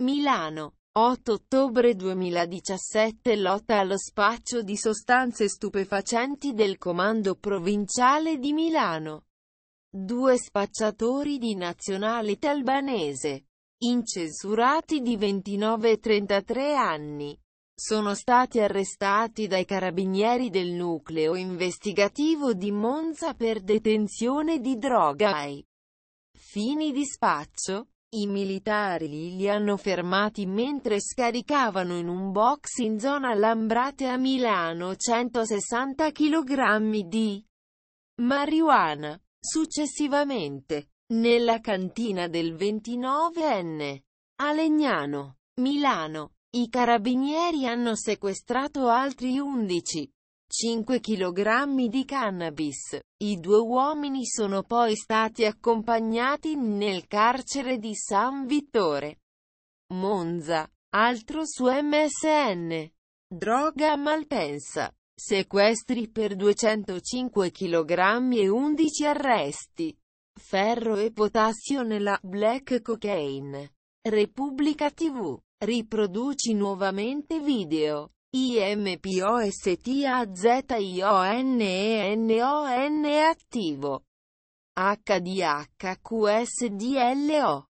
Milano. 8 ottobre 2017 Lotta allo spaccio di sostanze stupefacenti del Comando Provinciale di Milano. Due spacciatori di nazionalità albanese, incensurati di 29 e 33 anni, sono stati arrestati dai carabinieri del nucleo investigativo di Monza per detenzione di droga ai fini di spaccio i militari li hanno fermati mentre scaricavano in un box in zona Lambrate a Milano 160 kg di marijuana. Successivamente, nella cantina del 29enne a Legnano, Milano, i carabinieri hanno sequestrato altri 11 5 kg di cannabis. I due uomini sono poi stati accompagnati nel carcere di San Vittore. Monza. Altro su MSN. Droga a Malpensa. Sequestri per 205 kg e 11 arresti. Ferro e potassio nella black cocaine. Repubblica TV. Riproduci nuovamente video. IMPOSTAZIONENON attivo. HDHQSDLO